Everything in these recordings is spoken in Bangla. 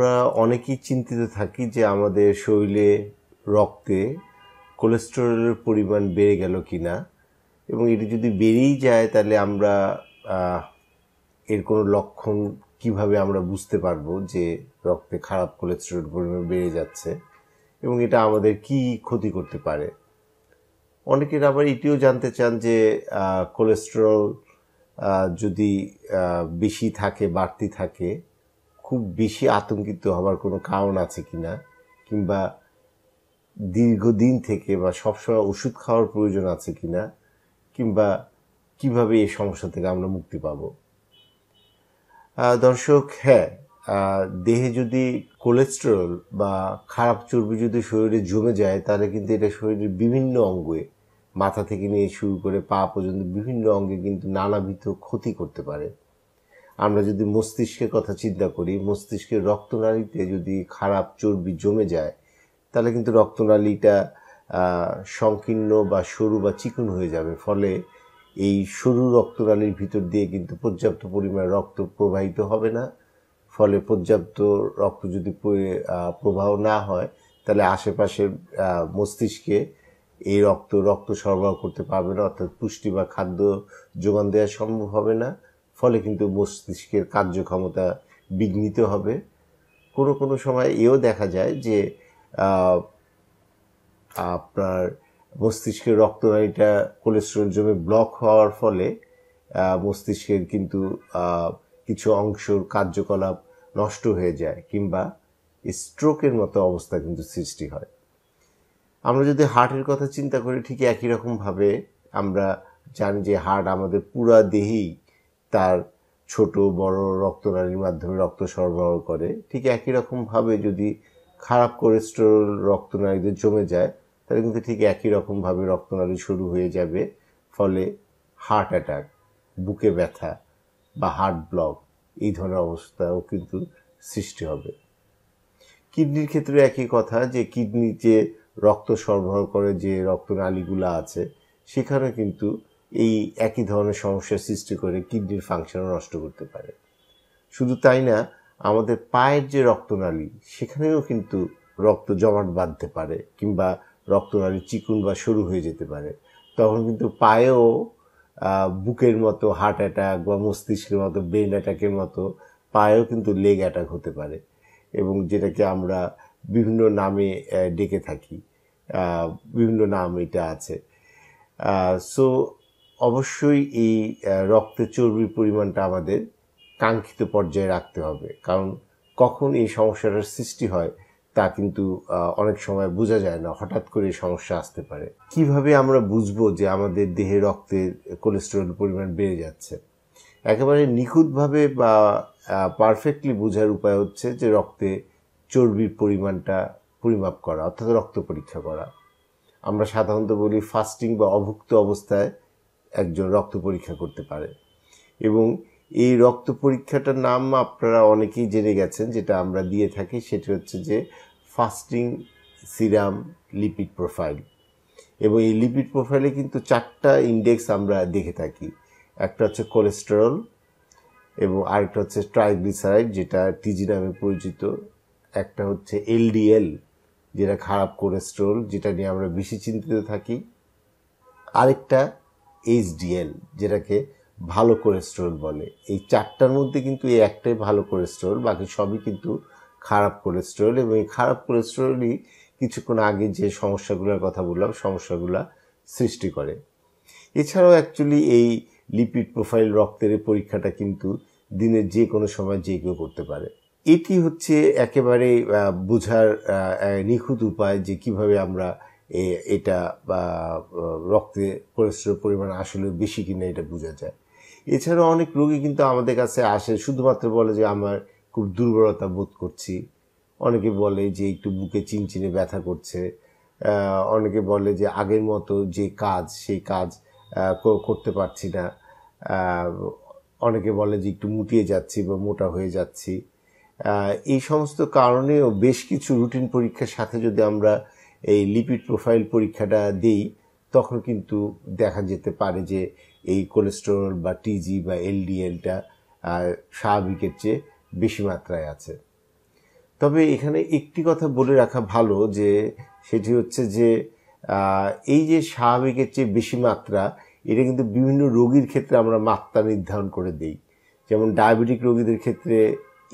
আমরা অনেকেই চিন্তিত থাকি যে আমাদের শরীরে রক্তে কোলেস্টেরলের পরিমাণ বেড়ে গেল কি না এবং এটি যদি বেড়েই যায় তাহলে আমরা এর কোনো লক্ষণ কিভাবে আমরা বুঝতে পারবো যে রক্তে খারাপ কোলেস্টেরল পরিমাণ বেড়ে যাচ্ছে এবং এটা আমাদের কি ক্ষতি করতে পারে অনেকের আবার এটিও জানতে চান যে কোলেস্টেরল যদি বেশি থাকে বাড়তি থাকে খুব বেশি আতঙ্কিত হবার কোনো কারণ আছে কি না কিংবা দীর্ঘদিন থেকে বা সবসময় ওষুধ খাওয়ার প্রয়োজন আছে কি না কিংবা কিভাবে এই সমস্যা থেকে আমরা মুক্তি পাব দর্শক হ্যাঁ দেহে যদি কোলেস্টেরল বা খারাপ চর্বি যদি শরীরে জমে যায় তাহলে কিন্তু এটা শরীরের বিভিন্ন অঙ্গে মাথা থেকে নিয়ে শুরু করে পা পর্যন্ত বিভিন্ন অঙ্গে কিন্তু নানাবিধ ক্ষতি করতে পারে আমরা যদি মস্তিষ্কের কথা চিন্তা করি মস্তিষ্কের রক্তনালীতে যদি খারাপ চর্বি জমে যায় তাহলে কিন্তু রক্তনালীটা সংকীর্ণ বা সরু বা চিকন হয়ে যাবে ফলে এই সরু রক্তনালীর ভিতর দিয়ে কিন্তু পর্যাপ্ত পরিমাণ রক্ত প্রবাহিত হবে না ফলে পর্যাপ্ত রক্ত যদি প্রবাহ না হয় তাহলে আশেপাশের মস্তিষ্কে এই রক্ত রক্ত সরবরাহ করতে পারবে না অর্থাৎ পুষ্টি বা খাদ্য যোগান দেওয়া সম্ভব হবে না ফলে কিন্তু মস্তিষ্কের কার্যক্ষমতা বিঘ্নিত হবে কোনো কোনো সময় এও দেখা যায় যে আপনার মস্তিষ্কের রক্তনালীটা কোলেস্ট্রল জমে ব্লক হওয়ার ফলে মস্তিষ্কের কিন্তু কিছু অংশর কার্যকলাপ নষ্ট হয়ে যায় কিংবা স্ট্রোকের মতো অবস্থা কিন্তু সৃষ্টি হয় আমরা যদি হার্টের কথা চিন্তা করি ঠিক একই রকমভাবে আমরা জানি যে হার্ট আমাদের পুরা দেহেই তার ছোট বড় রক্তনালীর মাধ্যমে রক্ত সরবরাহ করে ঠিক একই রকমভাবে যদি খারাপ কোলেস্টেরল রক্তনালীদের জমে যায় তাহলে কিন্তু ঠিক একই রকমভাবে রক্তনালী শুরু হয়ে যাবে ফলে হার্ট অ্যাটাক বুকে ব্যথা বা হার্ট ব্লক এই ধরনের অবস্থাও কিন্তু সৃষ্টি হবে কিডনির ক্ষেত্রে একই কথা যে কিডনি যে রক্ত সরবরাহ করে যে রক্তনালীগুলো আছে সেখানে কিন্তু এই একই ধরনের সমস্যার সৃষ্টি করে কিডনির ফাংশনও নষ্ট করতে পারে শুধু তাই না আমাদের পায়ের যে রক্তনালী সেখানেও কিন্তু রক্ত জমাট বাঁধতে পারে কিংবা রক্তনালী চিকুন বা সরু হয়ে যেতে পারে তখন কিন্তু পায়েও বুকের মতো হার্ট অ্যাটাক বা মস্তিষ্কের মতো ব্রেন অ্যাটাকের মতো পায়েও কিন্তু লেগ অ্যাটাক হতে পারে এবং যেটাকে আমরা বিভিন্ন নামে ডেকে থাকি বিভিন্ন নাম এটা আছে সো অবশ্যই এই রক্তে চর্বির পরিমাণটা আমাদের কাঙ্ক্ষিত পর্যায়ে রাখতে হবে কারণ কখন এই সমস্যাটার সৃষ্টি হয় তা কিন্তু অনেক সময় বোঝা যায় না হঠাৎ করে সমস্যা আসতে পারে কিভাবে আমরা বুঝবো যে আমাদের দেহে রক্তের কোলেস্টেরল পরিমাণ বেড়ে যাচ্ছে একেবারে নিখুঁতভাবে বা পারফেক্টলি বোঝার উপায় হচ্ছে যে রক্তে চর্বির পরিমাণটা পরিমাপ করা অর্থাৎ রক্ত পরীক্ষা করা আমরা সাধারণত বলি ফাস্টিং বা অভুক্ত অবস্থায় একজন রক্ত পরীক্ষা করতে পারে এবং এই রক্ত পরীক্ষাটার নাম আপনারা অনেকেই জেনে গেছেন যেটা আমরা দিয়ে থাকি সেটি হচ্ছে যে ফাস্টিং সিরাম লিপিড প্রোফাইল এবং এই লিপিড প্রোফাইলে কিন্তু চারটা ইন্ডেক্স আমরা দেখে থাকি একটা হচ্ছে কোলেস্টেরল এবং আরেকটা হচ্ছে ট্রাইগ্লিসারাইড যেটা টিজি নামে পরিচিত একটা হচ্ছে এলডিএল যেটা খারাপ কোলেস্টেরল যেটা নিয়ে আমরা বেশি চিন্তিত থাকি আরেকটা এইচডিএল যেটাকে ভালো কোলেস্টেরল বলে এই চারটার মধ্যে কিন্তু এই একটাই ভালো কোলেস্টেরল বাকি সবই কিন্তু খারাপ কোলেস্টেরল এবং এই খারাপ কোলেস্টেরলই কিছুক্ষণ আগে যে সমস্যাগুলোর কথা বললাম সমস্যাগুলো সৃষ্টি করে এছাড়াও অ্যাকচুয়ালি এই লিপিড প্রোফাইল রক্তের পরীক্ষাটা কিন্তু দিনের যে কোনো সময় যে কেউ করতে পারে এটি হচ্ছে একেবারে বোঝার নিখুঁত উপায় যে কিভাবে আমরা এটা বা রক্তে কোলেস্ট্রল পরিমাণ আসলে বেশি কিনা এটা বোঝা যায় এছাড়াও অনেক রোগী কিন্তু আমাদের কাছে আসে শুধুমাত্র বলে যে আমার খুব দুর্বলতা বোধ করছি অনেকে বলে যে একটু বুকে চিনচিনে ব্যথা করছে অনেকে বলে যে আগের মতো যে কাজ সেই কাজ করতে পারছি না অনেকে বলে যে একটু মুটিয়ে যাচ্ছি বা মোটা হয়ে যাচ্ছি এই সমস্ত কারণেও বেশ কিছু রুটিন পরীক্ষার সাথে যদি আমরা এই লিপিড প্রোফাইল পরীক্ষাটা দিই তখন কিন্তু দেখা যেতে পারে যে এই কোলেস্টেরল বা টিজি বা এলডিএলটা স্বাভাবিকের চেয়ে বেশি মাত্রায় আছে তবে এখানে একটি কথা বলে রাখা ভালো যে সেটি হচ্ছে যে এই যে স্বাভাবিকের চেয়ে বেশি মাত্রা এটা কিন্তু বিভিন্ন রোগীর ক্ষেত্রে আমরা মাত্রা নির্ধারণ করে দিই যেমন ডায়াবেটিক রোগীদের ক্ষেত্রে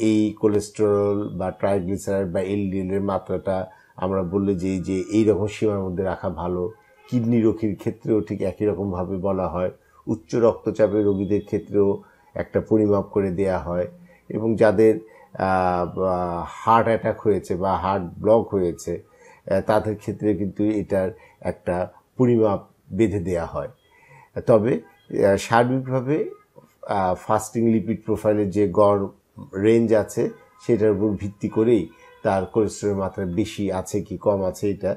এই কোলেস্টেরল বা ট্রাইগ্লিসারাইড বা এলডিএলের মাত্রাটা আমরা বললে যে যে এই রকম সীমার মধ্যে রাখা ভালো কিডনি রোগীর ক্ষেত্রেও ঠিক একই রকমভাবে বলা হয় উচ্চ রক্তচাপের রোগীদের ক্ষেত্রেও একটা পরিমাপ করে দেয়া হয় এবং যাদের হার্ট অ্যাটাক হয়েছে বা হার্ট ব্লক হয়েছে তাদের ক্ষেত্রে কিন্তু এটার একটা পরিমাপ বেঁধে দেয়া হয় তবে সার্বিকভাবে ফাস্টিং লিপিড প্রোফাইলের যে গড় রেঞ্জ আছে সেটার উপর ভিত্তি করেই তার কোলেস্ট্রলের মাত্রা বেশি আছে কি কম আছে এটা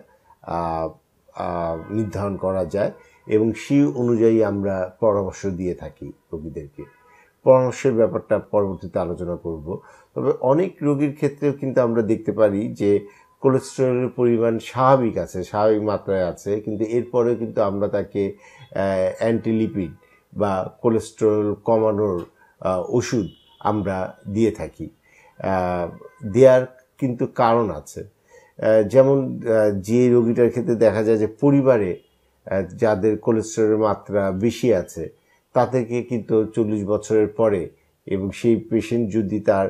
নির্ধারণ করা যায় এবং সেই অনুযায়ী আমরা পরামর্শ দিয়ে থাকি রোগীদেরকে পরামর্শের ব্যাপারটা পরবর্তীতে আলোচনা করব তবে অনেক রোগীর ক্ষেত্রেও কিন্তু আমরা দেখতে পারি যে কোলেস্টেরলের পরিমাণ স্বাভাবিক আছে স্বাভাবিক মাত্রায় আছে কিন্তু এরপরেও কিন্তু আমরা তাকে অ্যান্টিলিপিড বা কোলেস্টেরল কমানোর ওষুধ আমরা দিয়ে থাকি দেওয়ার কিন্তু কারণ আছে যেমন যে রোগীটার ক্ষেত্রে দেখা যায় যে পরিবারে যাদের কোলেস্টেরলের মাত্রা বেশি আছে তাদেরকে কিন্তু চল্লিশ বছরের পরে এবং সেই পেশেন্ট যদি তার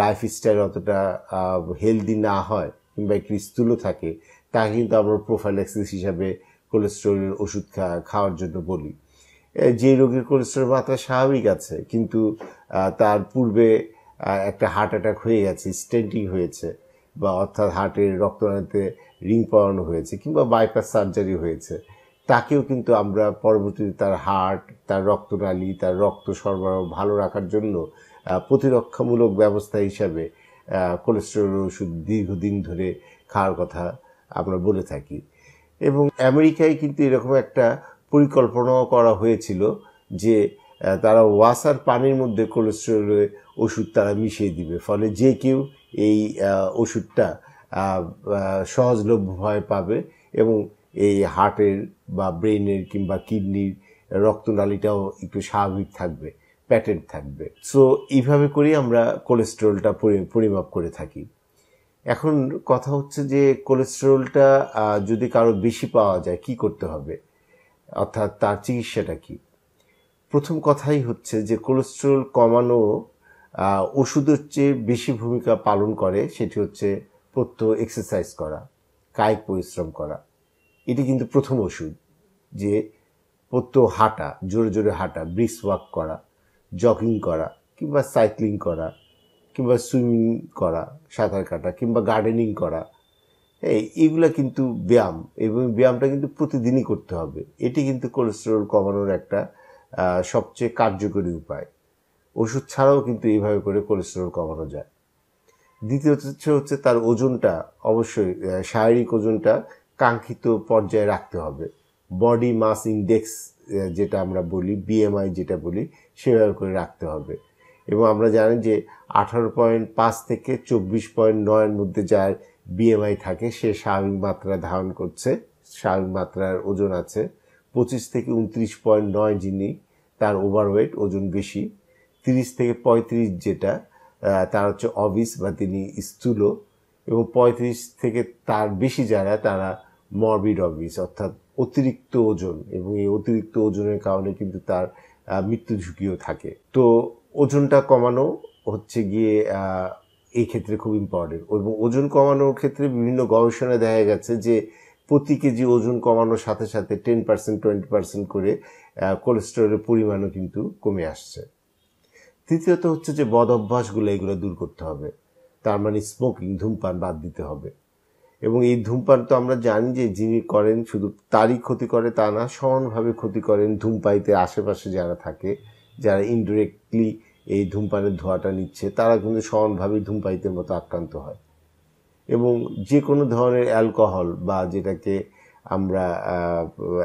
লাইফস্টাইল অতটা হেলদি না হয় কিংবা একটু স্থূল থাকে তা কিন্তু আমরা প্রোফাইল্যাক্সিস হিসাবে কোলেস্টেরলের ওষুধ খাওয়ার জন্য বলি যে রোগীর কোলেস্টেরল মাত্রা স্বাভাবিক আছে কিন্তু তার পূর্বে একটা হার্ট অ্যাটাক হয়ে গেছে স্টেন্টিং হয়েছে বা অর্থাৎ হার্টের রক্তনালীতে রিং পড়ানো হয়েছে কিংবা বাইপাস সার্জারি হয়েছে তাকেও কিন্তু আমরা পরবর্তীতে তার হার্ট তার রক্তনালী তার রক্ত সরবরাহ ভালো রাখার জন্য প্রতিরক্ষামূলক ব্যবস্থা হিসাবে কোলেস্টেরল ওষুধ দীর্ঘদিন ধরে খাওয়ার কথা আমরা বলে থাকি এবং আমেরিকায় কিন্তু এরকম একটা পরিকল্পনাও করা হয়েছিল যে তারা ওয়াসার পানির মধ্যে কোলেস্ট্রলের ওষুধ তারা মিশিয়ে দিবে ফলে যে কেউ এই ওষুধটা সহজলভ্যভাবে পাবে এবং এই হার্টের বা ব্রেনের কিংবা কিডনির রক্তনালীটাও একটু স্বাভাবিক থাকবে প্যাটেন্ট থাকবে সো এইভাবে করেই আমরা কোলেস্ট্রলটা পরিমাপ করে থাকি এখন কথা হচ্ছে যে কোলেস্ট্রলটা যদি কারো বেশি পাওয়া যায় কি করতে হবে অর্থাৎ তার চিকিৎসাটা কী প্রথম কথাই হচ্ছে যে কোলেস্ট্রল কমানো ওষুধের চেয়ে বেশি ভূমিকা পালন করে সেটি হচ্ছে প্রত্যহ এক্সারসাইজ করা কায়িক পরিশ্রম করা এটি কিন্তু প্রথম ওষুধ যে প্রত্য হাঁটা জোরে জোরে হাঁটা ব্রিক্স ওয়াক করা জগিং করা কিংবা সাইক্লিং করা কিংবা সুইমিং করা সাঁতার কাটা কিংবা গার্ডেনিং করা এই এগুলো কিন্তু ব্যায়াম এবং ব্যায়ামটা কিন্তু প্রতিদিনই করতে হবে এটি কিন্তু কোলেস্টেরল কমানোর একটা সবচেয়ে কার্যকরী উপায় ওষুধ ছাড়াও কিন্তু এইভাবে করে কোলেস্টেরল কমানো যায় দ্বিতীয় হচ্ছে হচ্ছে তার ওজনটা অবশ্যই শারীরিক ওজনটা কাঙ্ক্ষিত পর্যায়ে রাখতে হবে বডি মাস ইন্ডেক্স যেটা আমরা বলি বিএমআই যেটা বলি সেভাবে করে রাখতে হবে এবং আমরা জানি যে আঠারো পয়েন্ট পাঁচ থেকে চব্বিশ পয়েন্ট নয়ের মধ্যে যার বিএমআই থাকে সে স্বাভাবিক মাত্রা ধারণ করছে স্বাভাবিক মাত্রার ওজন আছে পঁচিশ থেকে উনত্রিশ পয়েন্ট নয় যিনি তার ওভারওয়েট ওজন বেশি তিরিশ থেকে পঁয়ত্রিশ যেটা তার হচ্ছে অবিস বা তিনি স্থূল এবং পঁয়ত্রিশ থেকে তার বেশি যারা তারা মরবিড অবিস অর্থাৎ অতিরিক্ত ওজন এবং এই অতিরিক্ত ওজনের কারণে কিন্তু তার মৃত্যু ঝুঁকিও থাকে তো ওজনটা কমানো হচ্ছে গিয়ে এই ক্ষেত্রে খুব ইম্পর্টেন্ট এবং ওজন কমানোর ক্ষেত্রে বিভিন্ন গবেষণা দেখা গেছে যে প্রতি কেজি ওজন কমানোর সাথে সাথে টেন পার্সেন্ট টোয়েন্টি পার্সেন্ট করে কোলেস্টেরলের পরিমাণও কিন্তু কমে আসছে তৃতীয়ত হচ্ছে যে বদ অভ্যাসগুলো এগুলো দূর করতে হবে তার মানে স্মোকিং ধূমপান বাদ দিতে হবে এবং এই ধূমপান তো আমরা জানি যে যিনি করেন শুধু তারই ক্ষতি করে তা না সমানভাবে ক্ষতি করেন ধূমপাইতে আশেপাশে যারা থাকে যারা ইনডিরেক্টলি এই ধূমপানের ধোঁয়াটা নিচ্ছে তারা কিন্তু সমানভাবে ধূমপাইতের মতো আক্রান্ত হয় এবং যে কোনো ধরনের অ্যালকোহল বা যেটাকে আমরা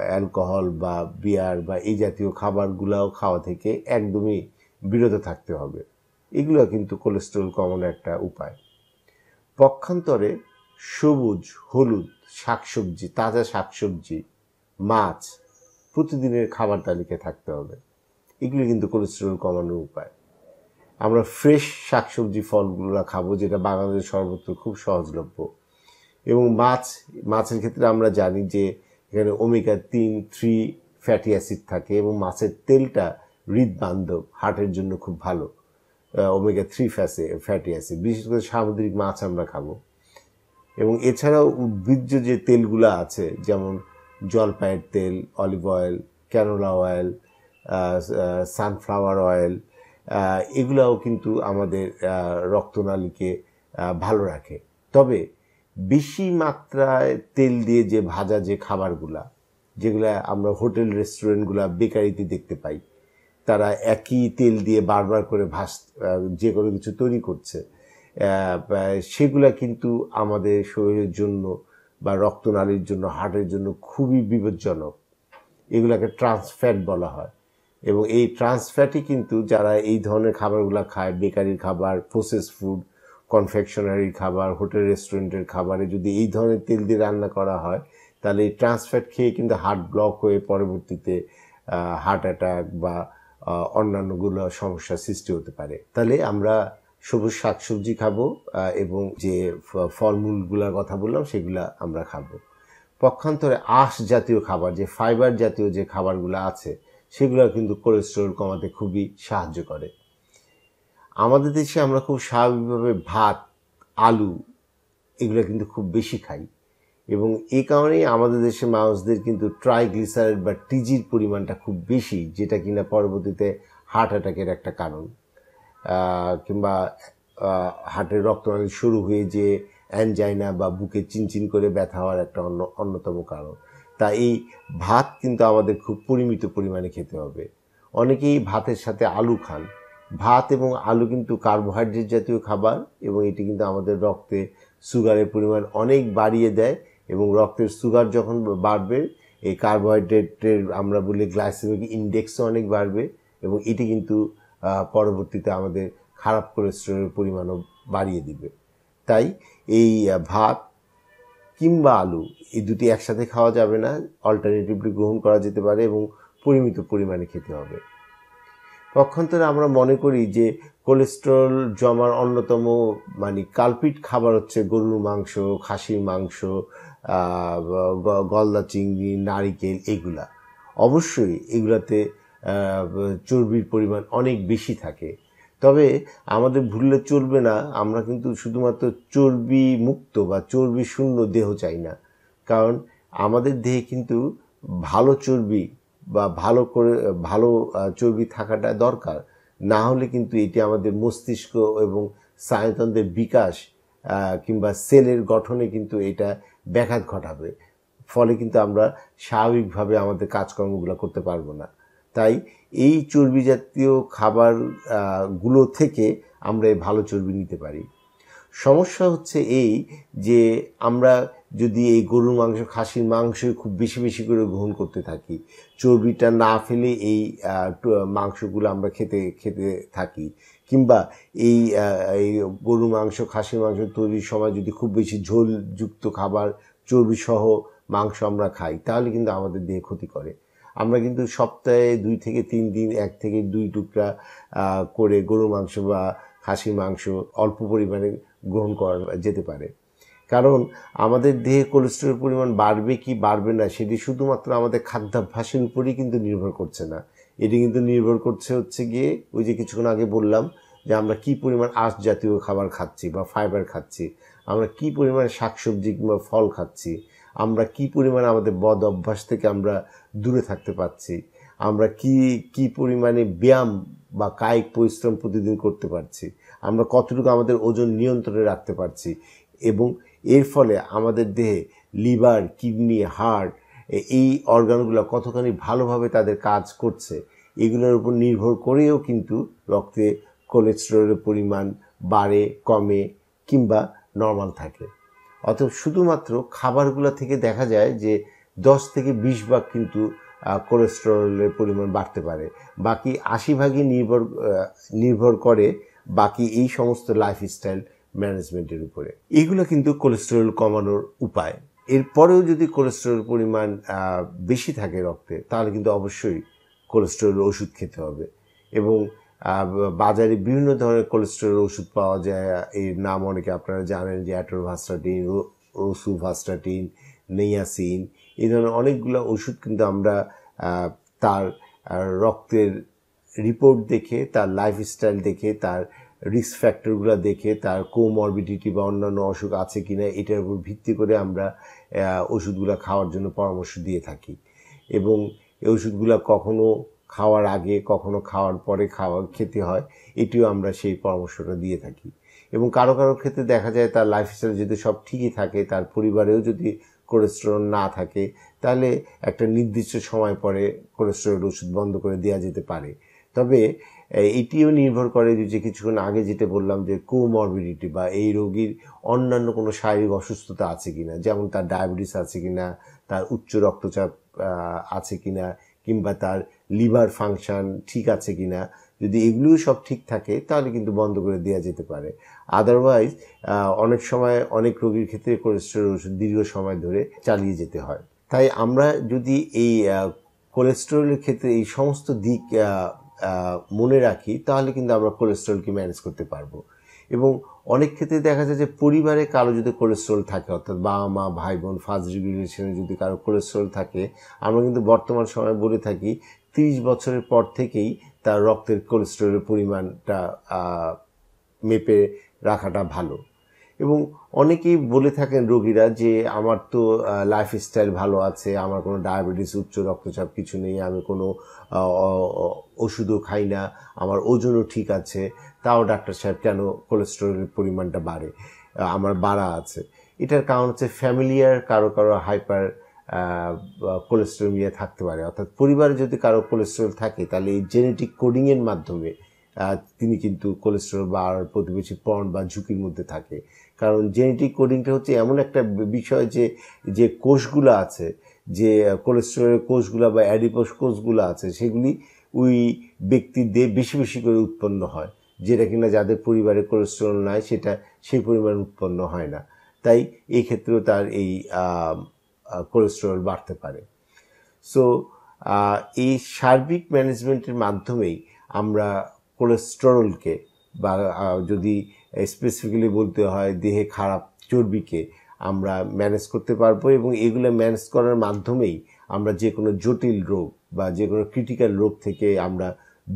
অ্যালকোহল বা বিয়ার বা এই জাতীয় খাবারগুলাও খাওয়া থেকে একদমই বিরত থাকতে হবে এগুলো কিন্তু কোলেস্ট্রল কমানো একটা উপায় পক্ষান্তরে সবুজ হলুদ শাকসবজি তাজা শাকসবজি মাছ প্রতিদিনের খাবার তালিকায় থাকতে হবে এগুলি কিন্তু কোলেস্ট্রল কমানোর উপায় আমরা ফ্রেশ শাকসবজি ফলগুলো খাবো যেটা বাগানের সর্বত্র খুব সহজলভ্য এবং মাছ মাছের ক্ষেত্রে আমরা জানি যে এখানে ওমেকা তিন থ্রি ফ্যাটি অ্যাসিড থাকে এবং মাছের তেলটা হৃদবান্ধব হার্টের জন্য খুব ভালো ওমেকা থ্রি ফ্যাসে ফ্যাটি অ্যাসিড বিশেষ করে সামুদ্রিক মাছ আমরা খাবো এবং এছাড়াও উদ্ভিজ্জ যে তেলগুলো আছে যেমন জলপাইয়ের তেল olive oil canola oil sunflower oil এগুলাও কিন্তু আমাদের রক্তনালীকে ভালো রাখে তবে বেশি মাত্রায় তেল দিয়ে যে ভাজা যে খাবারগুলা যেগুলা আমরা হোটেল রেস্টুরেন্টগুলা বেকারিতে দেখতে পাই তারা একই তেল দিয়ে বারবার করে ভাস যে কোনো কিছু তৈরি করছে সেগুলা কিন্তু আমাদের শরীরের জন্য বা রক্তনালীর জন্য হার্টের জন্য খুবই বিপজ্জনক এগুলাকে ট্রান্সফ্যাট বলা হয় এবং এই ট্রান্সফ্যাটি কিন্তু যারা এই ধরনের খাবারগুলো খায় বেকারির খাবার প্রসেস ফুড কনফেকশনারির খাবার হোটেল রেস্টুরেন্টের খাবারে যদি এই ধরনের তেল দিয়ে রান্না করা হয় তাহলে এই ট্রান্সফ্যাট খেয়ে কিন্তু হার্ট ব্লক হয়ে পরবর্তীতে হার্ট অ্যাটাক বা অন্যান্যগুলো সমস্যার সৃষ্টি হতে পারে তাহলে আমরা সবুজ শাকসবজি খাবো এবং যে ফলমূলগুলোর কথা বললাম সেগুলো আমরা খাবো পক্ষান্তরে আঁশ জাতীয় খাবার যে ফাইবার জাতীয় যে খাবারগুলো আছে সেগুলো কিন্তু কোলেস্টেরল কমাতে খুবই সাহায্য করে আমাদের দেশে আমরা খুব স্বাভাবিকভাবে ভাত আলু এগুলো কিন্তু খুব বেশি খাই এবং এই কারণেই আমাদের দেশে মানুষদের কিন্তু ট্রাইগ্লিসারাইড বা টিজির পরিমাণটা খুব বেশি যেটা কিনা পরবর্তীতে হার্ট অ্যাটাকের একটা কারণ কিংবা হার্টের রক্তনালী শুরু হয়ে যে অ্যানজাইনা বা বুকে চিনচিন করে ব্যথা হওয়ার একটা অন্য অন্যতম কারণ তা এই ভাত কিন্তু আমাদের খুব পরিমিত পরিমাণে খেতে হবে অনেকেই ভাতের সাথে আলু খান ভাত এবং আলু কিন্তু কার্বোহাইড্রেট জাতীয় খাবার এবং এটি কিন্তু আমাদের রক্তে সুগারের পরিমাণ অনেক বাড়িয়ে দেয় এবং রক্তের সুগার যখন বাড়বে এই কার্বোহাইড্রেটের আমরা বলি গ্লাইসেমিক ইন্ডেক্সও অনেক বাড়বে এবং এটি কিন্তু পরবর্তীতে আমাদের খারাপ কোলেস্ট্রলের পরিমাণও বাড়িয়ে দিবে তাই এই ভাত কিংবা আলু এই দুটি একসাথে খাওয়া যাবে না অল্টারনেটিভলি গ্রহণ করা যেতে পারে এবং পরিমিত পরিমাণে খেতে হবে পক্ষান্তরে আমরা মনে করি যে কোলেস্ট্রল জমার অন্যতম মানে কালপিট খাবার হচ্ছে গরুর মাংস খাসির মাংস গলদা চিংড়ি নারিকেল এগুলা অবশ্যই এগুলাতে চর্বির পরিমাণ অনেক বেশি থাকে তবে আমাদের ভুললে চলবে না আমরা কিন্তু শুধুমাত্র চর্বি মুক্ত বা চর্বি শূন্য দেহ চাই না কারণ আমাদের দেহে কিন্তু ভালো চর্বি বা ভালো করে ভালো চর্বি থাকাটা দরকার না হলে কিন্তু এটি আমাদের মস্তিষ্ক এবং স্নায়ুতন্ত্রের বিকাশ কিংবা সেলের গঠনে কিন্তু এটা ব্যাঘাত ঘটাবে ফলে কিন্তু আমরা স্বাভাবিকভাবে আমাদের কাজকর্মগুলো করতে পারবো না তাই এই চর্বি জাতীয় খাবারগুলো থেকে আমরা ভালো চর্বি নিতে পারি সমস্যা হচ্ছে এই যে আমরা যদি এই গরুর মাংস খাসির মাংস খুব বেশি বেশি করে গ্রহণ করতে থাকি চর্বিটা না ফেলে এই মাংসগুলো আমরা খেতে খেতে থাকি কিংবা এই এই গরুর মাংস খাসির মাংস তৈরির সময় যদি খুব বেশি ঝোলযুক্ত খাবার চর্বিসহ মাংস আমরা খাই তাহলে কিন্তু আমাদের দেহে ক্ষতি করে আমরা কিন্তু সপ্তাহে দুই থেকে তিন দিন এক থেকে দুই টুকরা করে গরুর মাংস বা খাসির মাংস অল্প পরিমাণে গ্রহণ করা যেতে পারে কারণ আমাদের দেহে কোলেস্ট্রলের পরিমাণ বাড়বে কি বাড়বে না সেটি শুধুমাত্র আমাদের খাদ্যাভ্যাসের উপরেই কিন্তু নির্ভর করছে না এটি কিন্তু নির্ভর করছে হচ্ছে গিয়ে ওই যে কিছুক্ষণ আগে বললাম যে আমরা কি পরিমাণ আঁশ জাতীয় খাবার খাচ্ছি বা ফাইবার খাচ্ছি আমরা কি পরিমাণ শাকসবজি কিংবা ফল খাচ্ছি আমরা কি পরিমাণ আমাদের বদ অভ্যাস থেকে আমরা দূরে থাকতে পারছি আমরা কি কি পরিমাণে ব্যায়াম বা কায়িক পরিশ্রম প্রতিদিন করতে পারছি আমরা কতটুকু আমাদের ওজন নিয়ন্ত্রণে রাখতে পারছি এবং এর ফলে আমাদের দেহে লিভার কিডনি হার্ট এই অর্গানগুলো কতখানি ভালোভাবে তাদের কাজ করছে এগুলোর উপর নির্ভর করেও কিন্তু রক্তে কোলেস্ট্রলের পরিমাণ বাড়ে কমে কিংবা নর্মাল থাকে অতএব শুধুমাত্র খাবারগুলো থেকে দেখা যায় যে দশ থেকে বিশ ভাগ কিন্তু কোলেস্টেরলের পরিমাণ বাড়তে পারে বাকি আশি ভাগই নির্ভর নির্ভর করে বাকি এই সমস্ত লাইফস্টাইল ম্যানেজমেন্টের উপরে এগুলো কিন্তু কোলেস্টেরল কমানোর উপায় এরপরেও যদি কোলেস্টেরল পরিমাণ বেশি থাকে রক্তে তাহলে কিন্তু অবশ্যই কোলেস্টেরল ওষুধ খেতে হবে এবং বাজারে বিভিন্ন ধরনের কোলেস্টেরল ওষুধ পাওয়া যায় এর নাম অনেকে আপনারা জানেন যে অ্যাটোভাস্টাটিন রসুভাস্টাটিন নেয়াসিন এই ধরনের অনেকগুলো ওষুধ কিন্তু আমরা তার রক্তের রিপোর্ট দেখে তার লাইফস্টাইল দেখে তার রিস্ক ফ্যাক্টরগুলো দেখে তার কোমরবিডিটি বা অন্যান্য অসুখ আছে কি না এটার উপর ভিত্তি করে আমরা ওষুধগুলো খাওয়ার জন্য পরামর্শ দিয়ে থাকি এবং এই ওষুধগুলো কখনো খাওয়ার আগে কখনো খাওয়ার পরে খাওয়া খেতে হয় এটিও আমরা সেই পরামর্শটা দিয়ে থাকি এবং কারো কারো ক্ষেত্রে দেখা যায় তার লাইফস্টাইল যদি সব ঠিকই থাকে তার পরিবারেও যদি কোলেস্টেরল না থাকে তাহলে একটা নির্দিষ্ট সময় পরে কোলেস্টেরল ওষুধ বন্ধ করে দেওয়া যেতে পারে তবে এটিও নির্ভর করে যে কিছুক্ষণ আগে যেটা বললাম যে কোমরবিডিটি বা এই রোগীর অন্যান্য কোনো শারীরিক অসুস্থতা আছে কি না যেমন তার ডায়াবেটিস আছে কিনা তার উচ্চ রক্তচাপ আছে কি না কিংবা তার লিভার ফাংশন ঠিক আছে কিনা যদি এগুলিও সব ঠিক থাকে তাহলে কিন্তু বন্ধ করে দেওয়া যেতে পারে আদারওয়াইজ অনেক সময় অনেক রোগীর ক্ষেত্রে কোলেস্টেরল ওষুধ দীর্ঘ সময় ধরে চালিয়ে যেতে হয় তাই আমরা যদি এই কোলেস্টেরলের ক্ষেত্রে এই সমস্ত দিক মনে রাখি তাহলে কিন্তু আমরা কোলেস্টেরলকে ম্যানেজ করতে পারবো এবং অনেক ক্ষেত্রে দেখা যায় যে পরিবারে কারো যদি কোলেস্ট্রল থাকে অর্থাৎ বাবা মা ভাই বোন ফার্স্ট রিলেশনে যদি কারো কোলেস্ট্রল থাকে আমরা কিন্তু বর্তমান সময়ে বলে থাকি তিরিশ বছরের পর থেকেই তার রক্তের কোলেস্ট্রলের পরিমাণটা মেপে রাখাটা ভালো এবং অনেকেই বলে থাকেন রোগীরা যে আমার তো লাইফস্টাইল ভালো আছে আমার কোনো ডায়াবেটিস উচ্চ রক্তচাপ কিছু নেই আমি কোনো ওষুধও খাই না আমার ওজনও ঠিক আছে তাও ডাক্তার সাহেব কেন কোলেস্টেরলের পরিমাণটা বাড়ে আমার বাড়া আছে এটার কারণ হচ্ছে ফ্যামিলিয়ার কারো কারো হাইপার কোলেস্টেরমিয়া থাকতে পারে অর্থাৎ পরিবারে যদি কারো কোলেস্টেরল থাকে তাহলে এই জেনেটিক কোডিংয়ের মাধ্যমে তিনি কিন্তু কোলেস্টেরল বা প্রতিবেশী পণ বা ঝুঁকির মধ্যে থাকে কারণ জেনেটিক কোডিংটা হচ্ছে এমন একটা বিষয় যে যে কোষগুলো আছে যে কোলেস্টেরলের কোষগুলো বা অ্যাডিপোস কোষগুলো আছে সেগুলি ওই ব্যক্তির দেহে বেশি বেশি করে উৎপন্ন হয় যেটা কিনা যাদের পরিবারে কোলেস্ট্রল নাই সেটা সেই পরিমাণ উৎপন্ন হয় না তাই এই ক্ষেত্রেও তার এই কোলেস্টেরল বাড়তে পারে সো এই সার্বিক ম্যানেজমেন্টের মাধ্যমেই আমরা কোলেস্টেরলকে বা যদি স্পেসিফিক্যালি বলতে হয় দেহে খারাপ চর্বিকে আমরা ম্যানেজ করতে পারবো এবং এগুলো ম্যানেজ করার মাধ্যমেই আমরা যে কোনো জটিল রোগ বা যে কোনো ক্রিটিক্যাল রোগ থেকে আমরা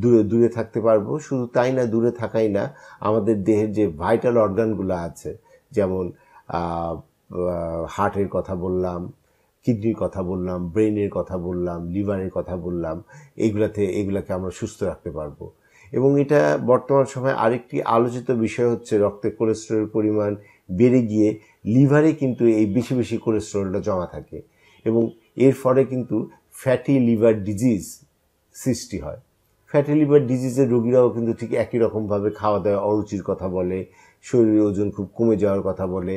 দূরে দূরে থাকতে পারবো শুধু তাই না দূরে থাকাই না আমাদের দেহের যে ভাইটাল অর্গানগুলো আছে যেমন হার্টের কথা বললাম কিডনির কথা বললাম ব্রেনের কথা বললাম লিভারের কথা বললাম এগুলাতে এগুলাকে আমরা সুস্থ রাখতে পারবো এবং এটা বর্তমান সময়ে আরেকটি আলোচিত বিষয় হচ্ছে রক্তে কোলেস্ট্রলের পরিমাণ বেড়ে গিয়ে লিভারে কিন্তু এই বেশি বেশি কোলেস্ট্রলটা জমা থাকে এবং এর ফলে কিন্তু ফ্যাটি লিভার ডিজিজ সৃষ্টি হয় ফ্যাটি লিভার ডিজিজের রোগীরাও কিন্তু ঠিক একই রকমভাবে খাওয়া দাওয়া অরুচির কথা বলে শরীরের ওজন খুব কমে যাওয়ার কথা বলে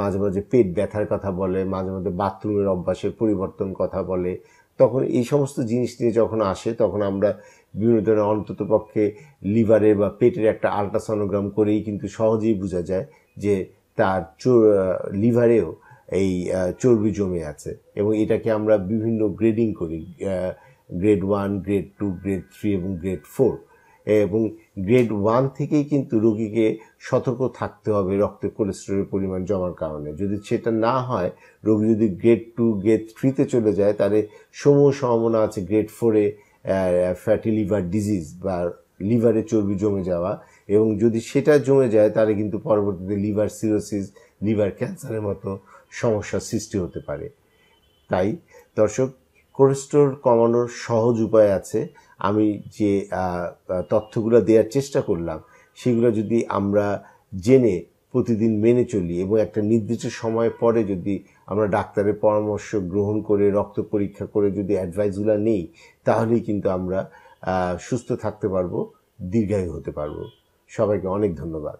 মাঝে মাঝে পেট ব্যথার কথা বলে মাঝে মাঝে বাথরুমের অভ্যাসের পরিবর্তন কথা বলে তখন এই সমস্ত জিনিস নিয়ে যখন আসে তখন আমরা বিভিন্ন ধরনের অন্তত পক্ষে লিভারের বা পেটের একটা আলট্রাসনোগ্রাম করেই কিন্তু সহজেই বোঝা যায় যে তার লিভারেও এই চর্বি জমে আছে এবং এটাকে আমরা বিভিন্ন গ্রেডিং করি grade one grade two grade three এবং গ্রেড ফোর এবং গ্রেড ওয়ান থেকেই কিন্তু রোগীকে সতর্ক থাকতে হবে রক্তে কোলেস্ট্রলের পরিমাণ জমার কারণে যদি সেটা না হয় রোগী যদি গ্রেড টু গ্রেড থ্রিতে চলে যায় তাহলে সমূহ সম্ভাবনা আছে গ্রেড ফোরে ফ্যাটি লিভার ডিজিজ বা লিভারে চর্বি জমে যাওয়া এবং যদি সেটা জমে যায় তাহলে কিন্তু পরবর্তীতে লিভার সিরোসিস লিভার ক্যান্সারের মতো সমস্যার সৃষ্টি হতে পারে তাই দর্শক কোলেস্ট্রল কমানোর সহজ উপায় আছে আমি যে তথ্যগুলো দেওয়ার চেষ্টা করলাম সেগুলো যদি আমরা জেনে প্রতিদিন মেনে চলি এবং একটা নির্দিষ্ট সময় পরে যদি আমরা ডাক্তারের পরামর্শ গ্রহণ করে রক্ত পরীক্ষা করে যদি অ্যাডভাইসগুলো নেই তাহলেই কিন্তু আমরা সুস্থ থাকতে পারবো দীর্ঘায়ু হতে পারবো সবাইকে অনেক ধন্যবাদ